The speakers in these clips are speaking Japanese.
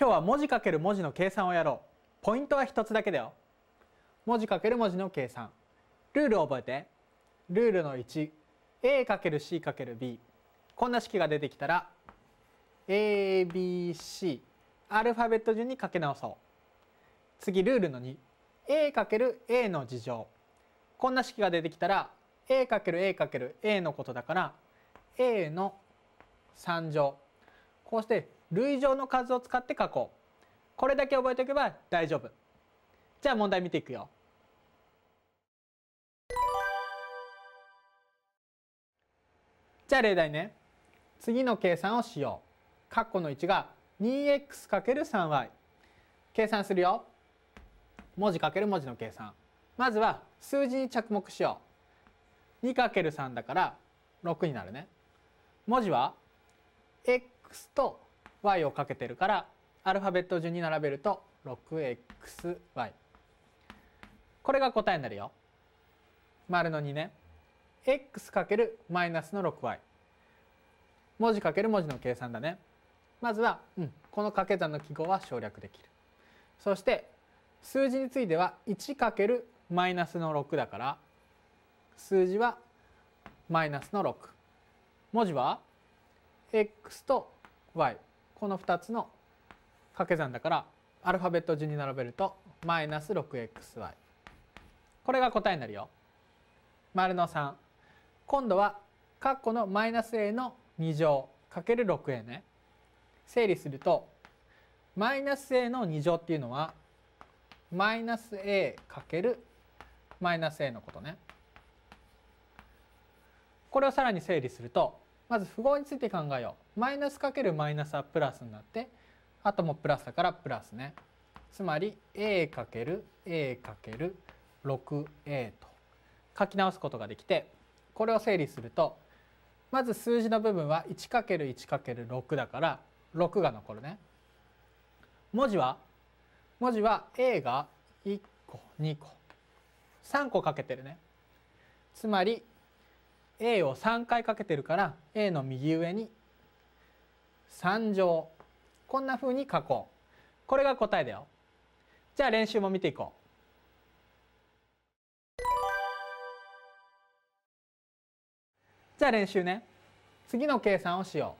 今日は文字かける文字の計算をやろうポイントは一つだけだよ文字かける文字の計算ルールを覚えてルールの1 a かける c かける b こんな式が出てきたら ABC アルファベット順にかけ直そう次ルールの2 a かける a の事乗こんな式が出てきたら a かける a かける a のことだから a の3乗こうして類乗の数を使って書こうこれだけ覚えておけば大丈夫じゃあ問題見ていくよじゃあ例題ね次の計算をしよう括弧の1が 2x×3y 計算するよ文字かける文字の計算まずは数字に着目しよう 2×3 だから6になるね文字は x と y をかけてるからアルファベット順に並べると 6xy これが答えになるよ丸の2ね x かけるマイナスの 6y 文字かける文字の計算だねまずは、うん、この掛け算の記号は省略できるそして数字については1るマイナスの6だから数字はマイナスの6文字は x と y この2つの掛け算だからアルファベット順に並べるとマイナス 6xy これが答えになるよ。丸の3今度は括弧のマイナス a の2乗かける 6a ね整理するとマイナス a の2乗っていうのはマイナス a かけるマイナス a のことねこれをさらに整理するとまず符号について考えようマイナスかけるマイナスはプラスになってあともプラスだからプラスねつまり a かける a かける6 a と書き直すことができてこれを整理するとまず数字の部分は1 × 1る6だから6が残るね。文字は文字は a が1個2個3個かけてるね。つまり a を3回かけてるから a の右上に三乗こんな風に書こうこれが答えだよじゃあ練習も見ていこうじゃあ練習ね次の計算をしよ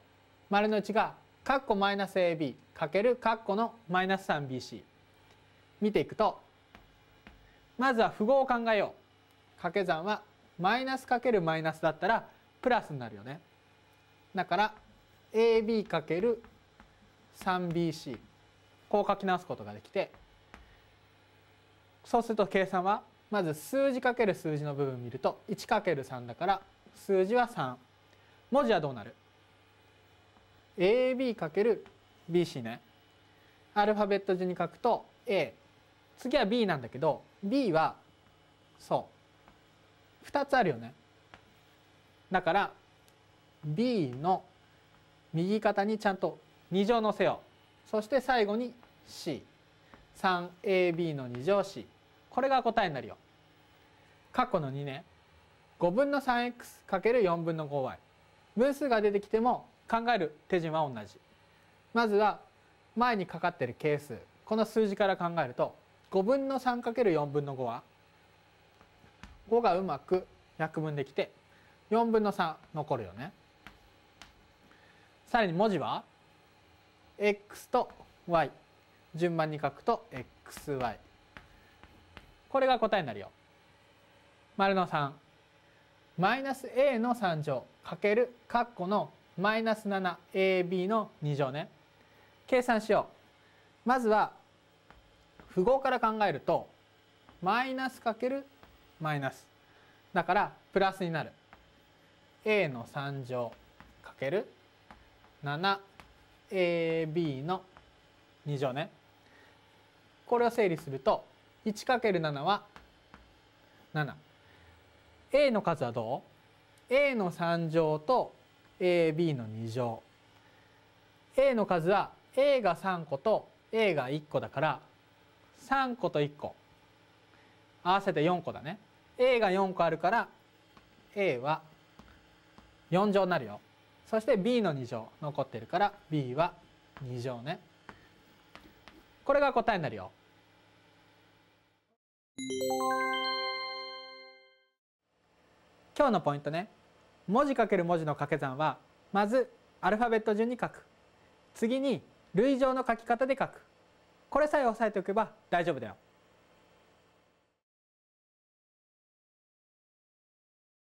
う丸の内がカッコマイナス AB かけるカッコのマイナス 3BC 見ていくとまずは符号を考えよう掛け算はマイナスかけるマイナスだったらプラスになるよねだから AB×3BC こう書き直すことができてそうすると計算はまず数字かける数字の部分を見ると 1×3 だから数字は3文字はどうなる ?AB×BC ねアルファベット順に書くと A 次は B なんだけど B はそう2つあるよねだから B の右肩にちゃんと2乗乗せようそして最後に C3AB の2乗 C これが答えになるよ括弧の2ね5分の 3x×4 分の 5y 分数が出てきても考える手順は同じまずは前にかかっている係数この数字から考えると5分の 3×4 分の5は5がうまく約分できて4分の3残るよねさらに文字は x と y 順番に書くと xy これが答えになるよ。丸の3マイナス a の3乗かける括弧のマイナス 7ab の2乗ね。計算しよう。まずは符号から考えるとマイナスかけるマイナスだからプラスになる a の3乗かける 7ab の2乗ねこれを整理すると 1×7 は 7a の数はどう ?a の3乗と ab の2乗 a の数は a が3個と a が1個だから3個と1個合わせて4個だね a が4個あるから a は4乗になるよ。そして b の2乗残ってるから b は2乗ねこれが答えになるよ今日のポイントね文字かける文字の掛け算はまずアルファベット順に書く次に類乗の書き方で書くこれさえ押さえておけば大丈夫だよ